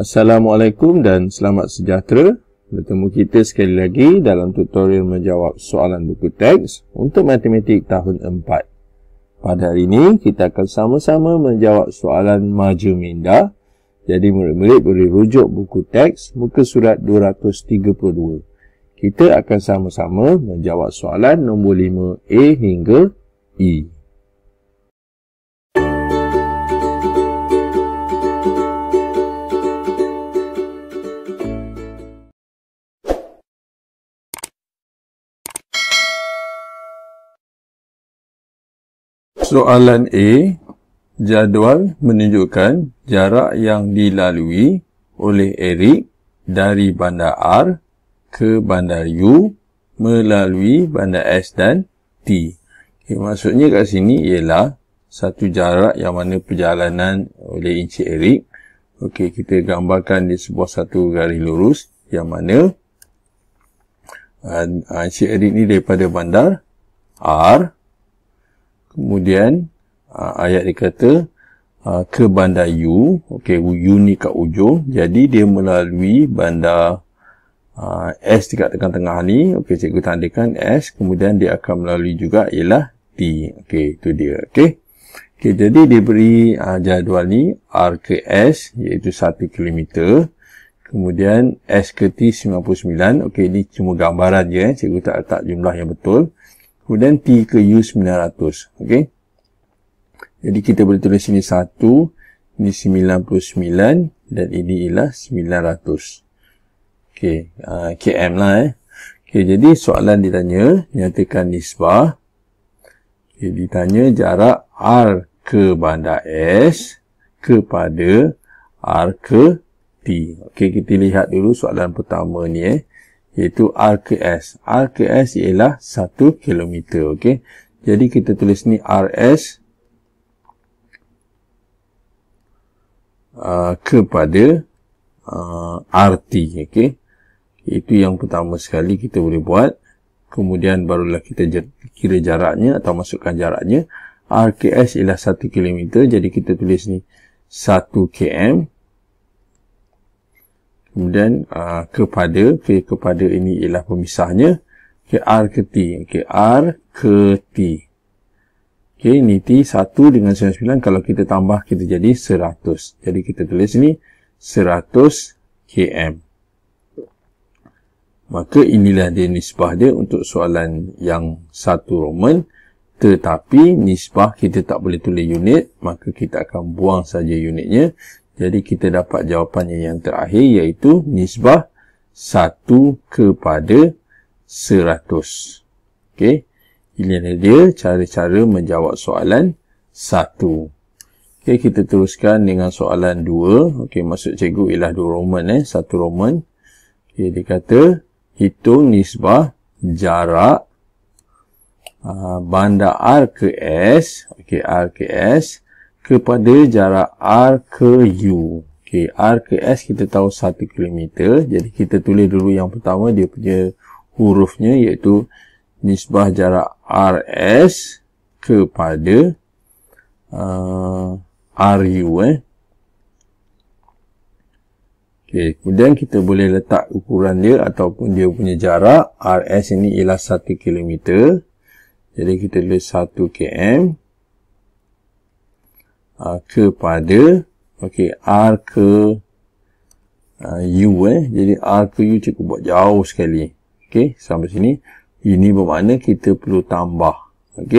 Assalamualaikum dan selamat sejahtera. Bertemu kita sekali lagi dalam tutorial menjawab soalan buku teks untuk matematik tahun 4. Pada hari ini, kita akan sama-sama menjawab soalan maju minda. Jadi, murid-murid boleh rujuk buku teks muka surat 232. Kita akan sama-sama menjawab soalan nombor 5 A hingga E. soalan A, jadual menunjukkan jarak yang dilalui oleh Eric dari bandar R ke bandar U melalui bandar S dan T. Okay, maksudnya kat sini ialah satu jarak yang mana perjalanan oleh Encik Eric. Okey, kita gambarkan di sebuah satu garis lurus yang mana ah, Encik Eric ni daripada bandar R Kemudian uh, ayat ni kata uh, ke bandar U. Okey, U ni kat ujung. Jadi dia melalui bandar uh, S dekat tengah-tengah ni. Okey, cikgu tandakan S. Kemudian dia akan melalui juga ialah T. Okey, itu dia. Okey. Okey, jadi dia beri uh, jadual ni R ke S iaitu 1 km. Kemudian S ke T 99. Okey, ini cuma gambaran je. Eh. Cikgu tak letak jumlah yang betul. Kemudian T ke U 900. Okey. Jadi kita boleh tulis sini 1. Ini 99. Dan ini ialah 900. Okey. Uh, ah, KM lah eh. Okey. Jadi soalan ditanya. Nyatakan nisbah. Okay, ditanya jarak R ke bandar S. Kepada R ke T. Okey. Kita lihat dulu soalan pertama ni eh iaitu RKS. RKS ialah 1 km. Okay. Jadi kita tulis ni RS uh, kepada uh, RT. Okay. Itu yang pertama sekali kita boleh buat. Kemudian barulah kita kira jaraknya atau masukkan jaraknya. RKS ialah 1 km. Jadi kita tulis ni 1 km kemudian uh, kepada k ke, kepada ini ialah pemisahnya k r ke t k r ke t Okay ini t 1 dengan 99 kalau kita tambah kita jadi 100 jadi kita tulis ni 100 km maka inilah dia nisbah dia untuk soalan yang satu roman tetapi nisbah kita tak boleh tulis unit maka kita akan buang saja unitnya jadi kita dapat jawapannya yang terakhir iaitu nisbah 1 kepada 100. Okey. Ini adalah dia cara-cara menjawab soalan 1. Okey, kita teruskan dengan soalan 2. Okey, masuk cikgu ialah 2 Roman eh, 1 Roman. Okey, dia kata hitung nisbah jarak Uh, bandar R ke S okay, R ke S kepada jarak R ke U. Okey, R ke S kita tahu 1 km. Jadi kita tulis dulu yang pertama dia punya hurufnya iaitu nisbah jarak RS kepada uh, RU eh. Okey, kemudian kita boleh letak ukuran dia ataupun dia punya jarak RS ini ialah 1 km. Jadi kita tulis 1 km uh, kepada OK r ke uh, u eh jadi r ke u cukup buat jauh sekali OK sampai sini ini bermakna kita perlu tambah OK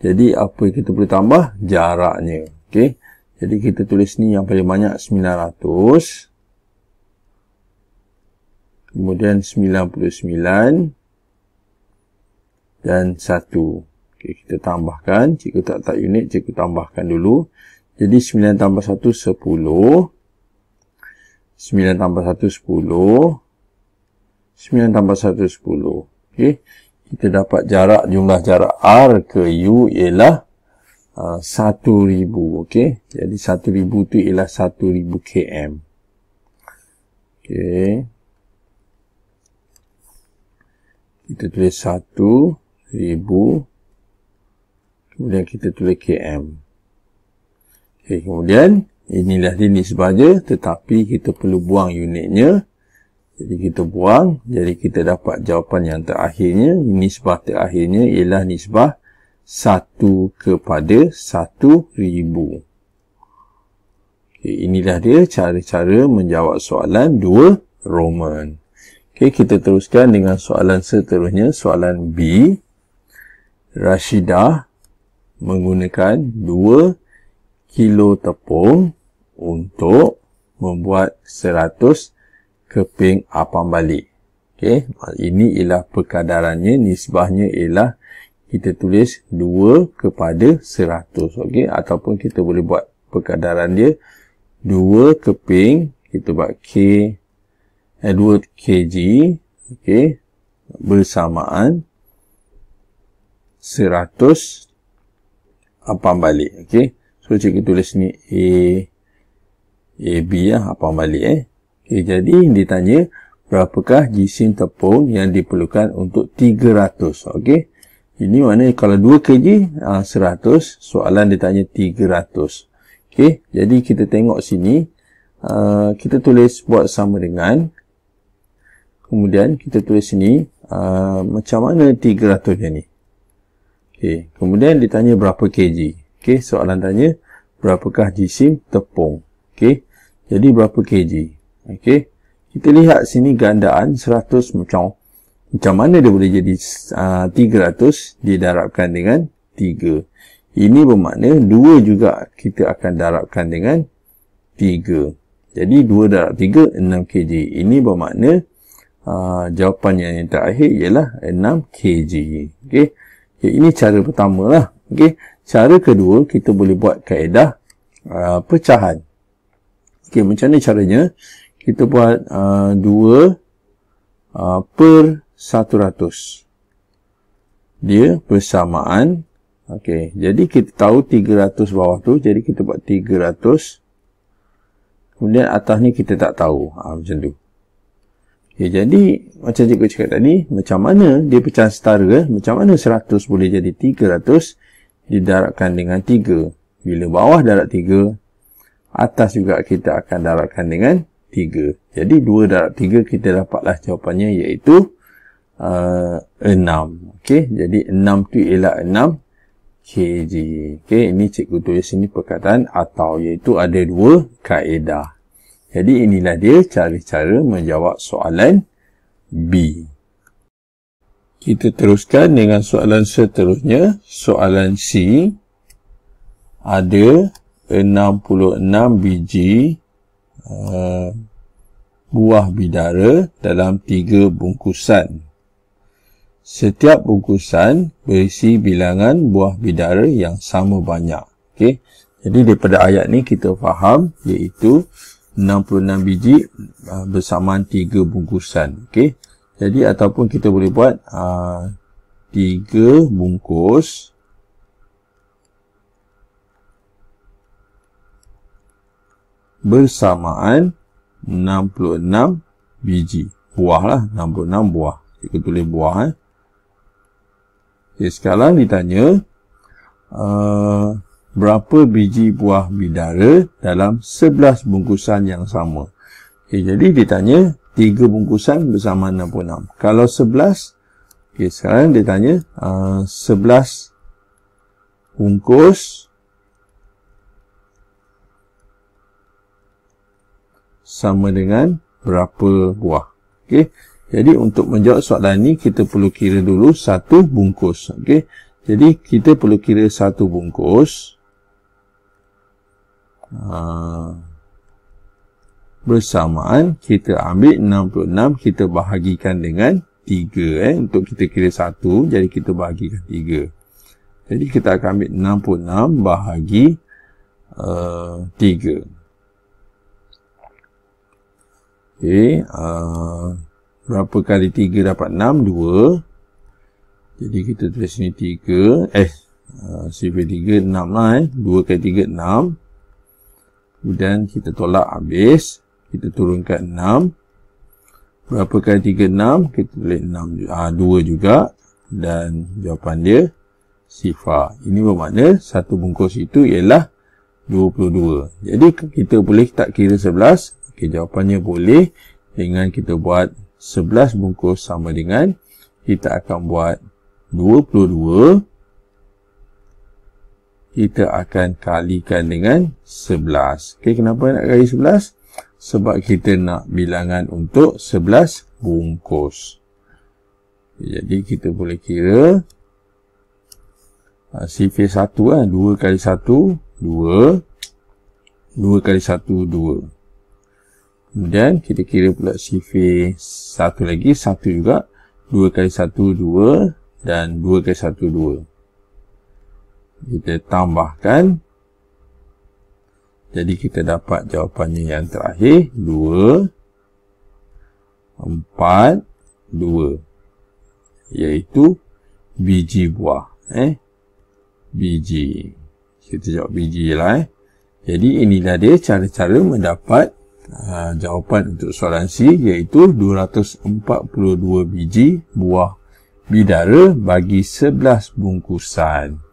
jadi apa yang kita perlu tambah jaraknya OK jadi kita tulis ni yang paling banyak 900 kemudian 99 dan 1 Okey, kita tambahkan. Cikgu tak tak unit, cikgu tambahkan dulu. Jadi 9 tambah 1, 10. 9 tambah 1, 10. 9 tambah 1, 10. Okey, kita dapat jarak, jumlah jarak R ke U ialah uh, 1,000. Okey, jadi 1,000 tu ialah 1,000 km. Okey. Kita tulis 1,000 Kemudian kita tulis KM. Okay, kemudian inilah dia nisbah je tetapi kita perlu buang unitnya. Jadi kita buang. Jadi kita dapat jawapan yang terakhirnya. Nisbah terakhirnya ialah nisbah 1 kepada ribu. Okay, inilah dia cara-cara menjawab soalan 2 Roman. Okay, kita teruskan dengan soalan seterusnya. Soalan B. Rashidah menggunakan 2 kilo tepung untuk membuat 100 keping apam balik. Okey, ini ialah perkadarannya, nisbahnya ialah kita tulis 2 kepada 100. Okey, ataupun kita boleh buat perkadaran dia 2 keping kita buat K eh, kg okey bersamaan 100 apa balik okey so cikgu tulis ni a a b lah apam balik eh okey jadi ditanya berapakah jisim tepung yang diperlukan untuk 300 okey ini mana? kalau 2 kg 100 ah, soalan ditanya 300 okey jadi kita tengok sini ah, kita tulis buat sama dengan kemudian kita tulis sini ah, macam mana 300 dia ni Okey, kemudian ditanya berapa kg? Okey, soalan tanya berapakah jisim tepung? Okey. Jadi berapa kg? Okey. Kita lihat sini gandaan 100 macam macam mana dia boleh jadi uh, ah, 300 didarabkan dengan 3. Ini bermakna 2 juga kita akan darabkan dengan 3. Jadi 2 darab 3 6 kg. Ini bermakna uh, jawapan yang, terakhir ialah 6 kg. Okey. Okay, ya, ini cara pertama lah. Okay. Cara kedua, kita boleh buat kaedah uh, pecahan. Okay, macam mana caranya? Kita buat uh, 2 uh, per 100. Dia persamaan. Okay, jadi kita tahu 300 bawah tu. Jadi kita buat 300. Kemudian atas ni kita tak tahu. Ha, macam tu. Ya, jadi macam cikgu cakap tadi, macam mana dia pecah setara, macam mana 100 boleh jadi 300 didarabkan dengan 3. Bila bawah darat 3, atas juga kita akan darabkan dengan 3. Jadi 2 darab 3 kita dapatlah jawapannya iaitu uh, 6. Okey, jadi 6 tu ialah 6 kg. okay ini cikgu tulis sini perkataan atau iaitu ada dua kaedah. Jadi inilah dia cara-cara menjawab soalan B. Kita teruskan dengan soalan seterusnya. Soalan C. Ada 66 biji uh, buah bidara dalam 3 bungkusan. Setiap bungkusan berisi bilangan buah bidara yang sama banyak. Okay. Jadi daripada ayat ni kita faham iaitu 66 biji uh, bersamaan 3 bungkusan okey jadi ataupun kita boleh buat uh, ah, 3 bungkus bersamaan 66 biji buah lah 66 buah kita tulis buah eh. Okay, sekarang ditanya uh, berapa biji buah bidara dalam 11 bungkusan yang sama. Okay, jadi ditanya 3 bungkusan bersama 66. Kalau 11, okay, sekarang ditanya uh, 11 bungkus sama dengan berapa buah. Okay. Jadi untuk menjawab soalan ini kita perlu kira dulu satu bungkus. Okay. Jadi kita perlu kira satu bungkus. Ah. bersamaan kita ambil 66 kita bahagikan dengan 3 eh untuk kita kira 1 jadi kita bahagikan 3 jadi kita akan ambil 66 bahagi uh, eh, 3 ok uh, eh, berapa kali 3 dapat 6 2 jadi kita tulis sini 3 eh uh, CV3 6 lah eh 2 kali 3 6 Kemudian kita tolak habis. Kita turunkan 6. Berapa kali 3? 6. Kita tulis 6, ha, 2 juga. Dan jawapan dia sifar. Ini bermakna satu bungkus itu ialah 22. Jadi kita boleh tak kira 11. Okay, jawapannya boleh dengan kita buat 11 bungkus sama dengan kita akan buat 22 bungkus kita akan kalikan dengan 11. Okey, kenapa nak kali 11? Sebab kita nak bilangan untuk 11 bungkus. Jadi kita boleh kira cv ah, 1 kan, 2 kali 1, 2. 2 kali 1, 2. Kemudian kita kira pula sifir 1 lagi, 1 juga. 2 kali 1, 2. Dan 2 kali 1, 2. 2 kita tambahkan jadi kita dapat jawapannya yang terakhir 2 4 2 iaitu biji buah eh biji kita jawab biji lah eh jadi inilah dia cara-cara mendapat aa, ah, jawapan untuk soalan C iaitu 242 biji buah bidara bagi 11 bungkusan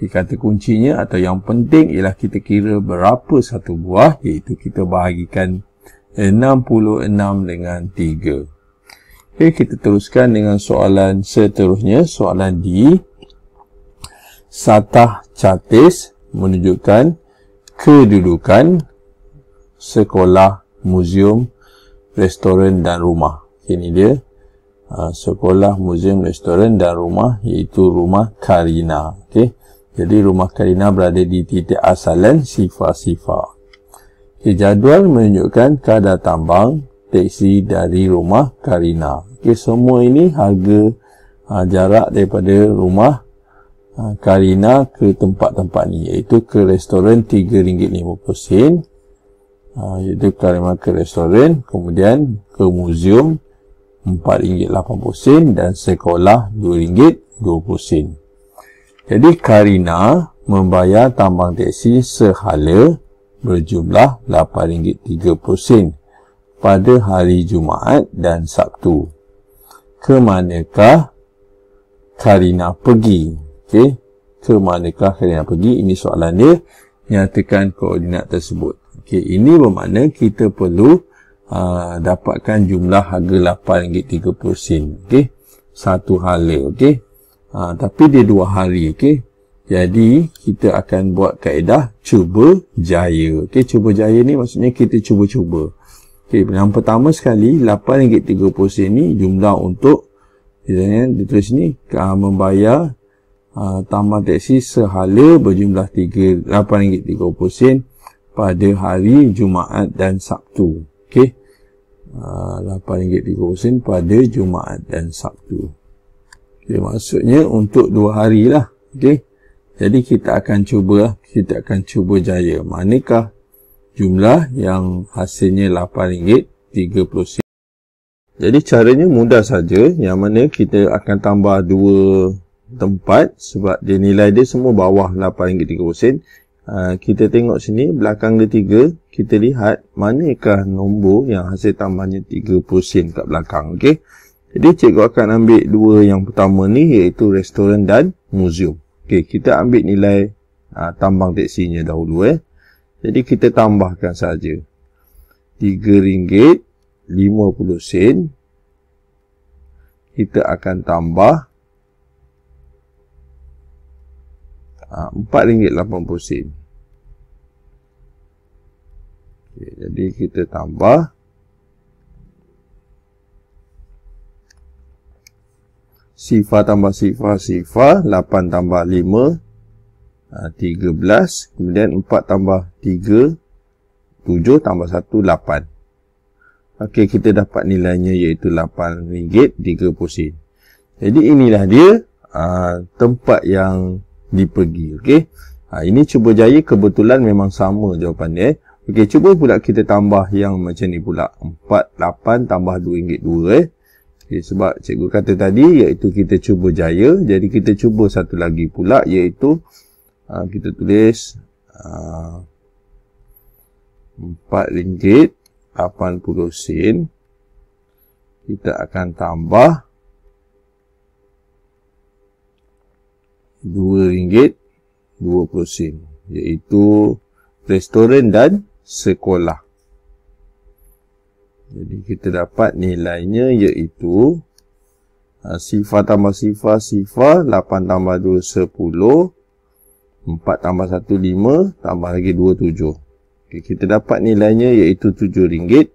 dia kata kuncinya atau yang penting ialah kita kira berapa satu buah iaitu kita bahagikan 66 dengan 3. Okay, kita teruskan dengan soalan seterusnya. Soalan D. Satah catis menunjukkan kedudukan sekolah, muzium, restoran dan rumah. Ini dia. Ah, sekolah, muzium, restoran dan rumah iaitu rumah Karina. Okey. Jadi rumah Karina berada di titik asalan Sifa-Sifa. Okay, jadual menunjukkan kadar tambang teksi dari rumah Karina. Okay, semua ini harga uh, jarak daripada rumah uh, Karina ke tempat-tempat ni iaitu ke restoran RM3.50 uh, ha, iaitu kalimah ke restoran kemudian ke muzium RM4.80 dan sekolah RM2.20 jadi Karina membayar tambang teksi sehala berjumlah RM8.30 pada hari Jumaat dan Sabtu. Kemanakah Karina pergi? Okey. Kemanakah Karina pergi? Ini soalan dia. Nyatakan koordinat tersebut. Okey, ini bermakna kita perlu uh, dapatkan jumlah harga RM8.30. Okey. Satu hala, okey ha, tapi dia dua hari okey jadi kita akan buat kaedah cuba jaya okey cuba jaya ni maksudnya kita cuba-cuba okey yang pertama sekali RM8.30 ni jumlah untuk misalnya ditulis ni ah, membayar ha, tambah teksi sehala berjumlah RM8.30 pada hari Jumaat dan Sabtu okey ah, RM8.30 pada Jumaat dan Sabtu. Jadi maksudnya untuk dua hari lah. Okay. Jadi kita akan cuba lah. Kita akan cuba jaya. Manakah jumlah yang hasilnya RM8.30. Jadi caranya mudah saja. Yang mana kita akan tambah dua tempat. Sebab dia nilai dia semua bawah RM8.30. Uh, ah, kita tengok sini belakang dia tiga. Kita lihat manakah nombor yang hasil tambahnya RM30 kat belakang. okay? Jadi cikgu akan ambil dua yang pertama ni iaitu restoran dan museum. Okey, kita ambil nilai ha, tambang teksinya dahulu eh. Jadi kita tambahkan saja. RM3.50 kita akan tambah ah, RM4.80 okay, jadi kita tambah sifar tambah sifar sifar 8 tambah 5 13 ah, kemudian 4 tambah 3 7 tambah 1 8 ok kita dapat nilainya iaitu 30 sen. jadi inilah dia aa, ah, tempat yang dipergi ok ha, ah, ini cuba jaya kebetulan memang sama jawapan dia eh. ok cuba pula kita tambah yang macam ni pula 4 8 tambah RM2.2 eh Okay, sebab cikgu kata tadi iaitu kita cuba jaya. Jadi kita cuba satu lagi pula iaitu uh, kita tulis ah, RM4.80 uh, sen. Kita akan tambah ringgit, 20 sen, iaitu restoran dan sekolah. Jadi kita dapat nilainya iaitu ah, sifar tambah sifar sifar 8 tambah 2 10 4 tambah 1 5 tambah lagi 2 7. Okay, kita dapat nilainya iaitu rm ringgit.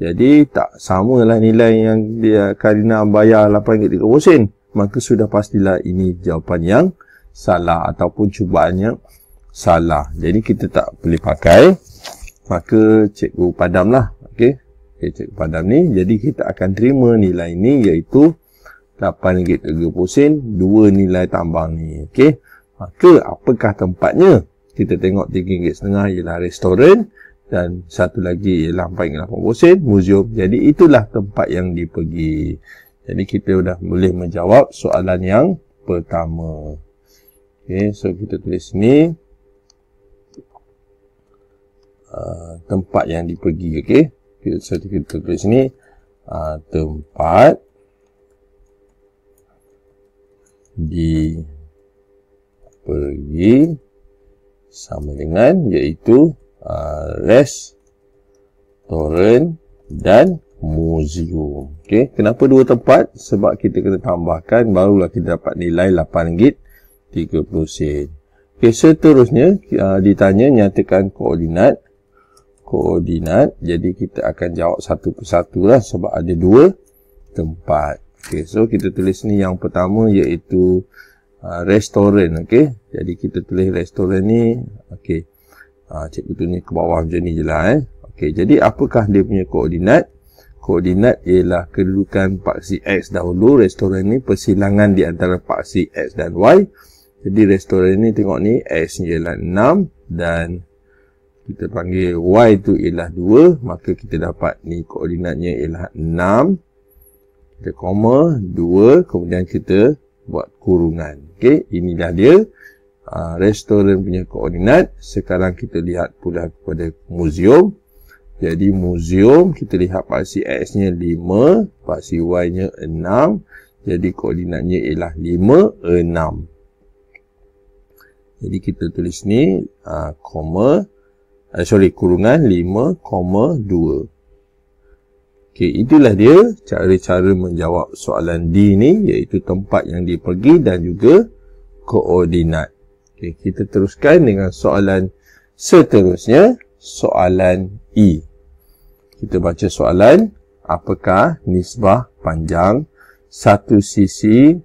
Jadi tak samalah nilai yang dia Karina bayar ringgit RM8.30 maka sudah pastilah ini jawapan yang salah ataupun cubaannya salah. Jadi kita tak boleh pakai maka cikgu padamlah kecap padam ni jadi kita akan terima nilai ni iaitu rm sen, dua nilai tambang ni okey maka apakah tempatnya kita tengok ringgit setengah ialah restoran dan satu lagi ialah rm sen, museum jadi itulah tempat yang dipergi jadi kita sudah boleh menjawab soalan yang pertama okey so kita tulis ni uh, tempat yang dipergi okey so kita tulis sini uh, tempat di pergi sama dengan iaitu uh, ah, rest dan museum okey kenapa dua tempat sebab kita kena tambahkan barulah kita dapat nilai RM8.30 okey seterusnya uh, ditanya nyatakan koordinat koordinat. Jadi kita akan jawab satu persatu lah sebab ada dua tempat. Okay, so kita tulis ni yang pertama iaitu uh, restoran. Okay, jadi kita tulis restoran ni. Okay, uh, cikgu ni ke bawah macam ni je lah eh. Okay, jadi apakah dia punya koordinat? Koordinat ialah kedudukan paksi X dahulu. Restoran ni persilangan di antara paksi X dan Y. Jadi restoran ni tengok ni X ialah 6 dan kita panggil y tu ialah 2 maka kita dapat ni koordinatnya ialah 6 kita koma 2 kemudian kita buat kurungan ok inilah dia uh, restoran punya koordinat sekarang kita lihat pula kepada museum jadi museum kita lihat paksi x nya 5 paksi y nya 6 jadi koordinatnya ialah 5 6 jadi kita tulis ni, uh, ah, koma, uh, sorry kurungan 5.2 Okey itulah dia cara-cara menjawab soalan D ni iaitu tempat yang dia pergi dan juga koordinat Okey kita teruskan dengan soalan seterusnya soalan E kita baca soalan apakah nisbah panjang satu sisi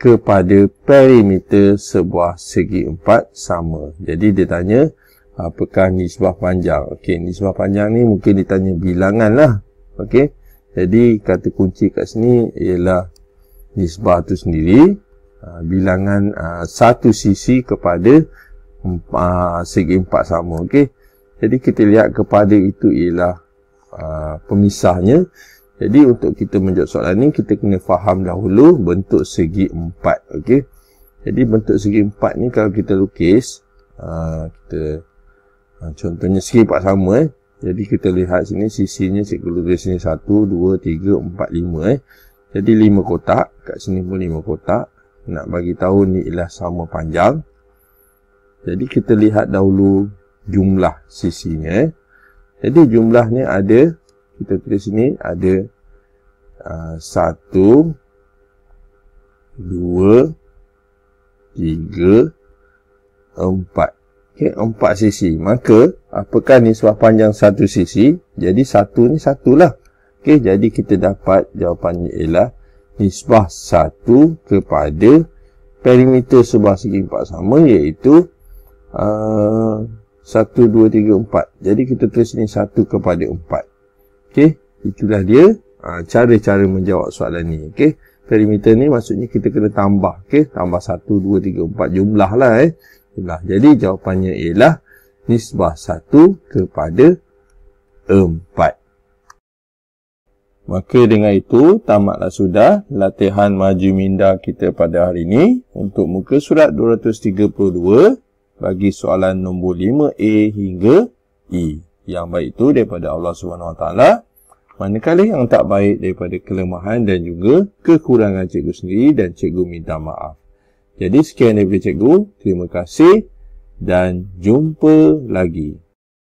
kepada perimeter sebuah segi empat sama. Jadi dia tanya, apakah nisbah panjang ok nisbah panjang ni mungkin ditanya bilangan lah ok jadi kata kunci kat sini ialah nisbah tu sendiri ah, bilangan ah, satu sisi kepada ah, segi empat sama ok jadi kita lihat kepada itu ialah pemisahnya jadi untuk kita menjawab soalan ni kita kena faham dahulu bentuk segi empat ok jadi bentuk segi empat ni kalau kita lukis kita lukis Ah, contohnya segi empat sama eh. Jadi kita lihat sini sisinya cikgu tulis sini 1 2 3 4 5 eh. Jadi 5 kotak, kat sini pun 5 kotak. Nak bagi tahu ni ialah sama panjang. Jadi kita lihat dahulu jumlah sisinya eh. Jadi jumlahnya ada kita tulis sini ada uh, dua, tiga, empat okay, empat sisi. Maka, apakah nisbah panjang satu sisi? Jadi, satu ni 1 lah. Okay, jadi, kita dapat jawapannya ialah nisbah satu kepada perimeter sebuah segi empat sama iaitu uh, 1, 2, 3, 4. Jadi, kita tulis ni satu kepada empat. Okay, itulah dia uh, cara-cara uh, menjawab soalan ni. Okay, perimeter ni maksudnya kita kena tambah. Okay, tambah satu dua tiga empat jumlah lah eh. Itulah. Jadi jawapannya ialah nisbah 1 kepada 4. Maka dengan itu tamatlah sudah latihan maju minda kita pada hari ini untuk muka surat 232 bagi soalan nombor 5A hingga E. Yang baik itu daripada Allah Subhanahu Wa SWT. Manakala yang tak baik daripada kelemahan dan juga kekurangan cikgu sendiri dan cikgu minta maaf. Jadi sekian daripada cikgu. Terima kasih dan jumpa lagi.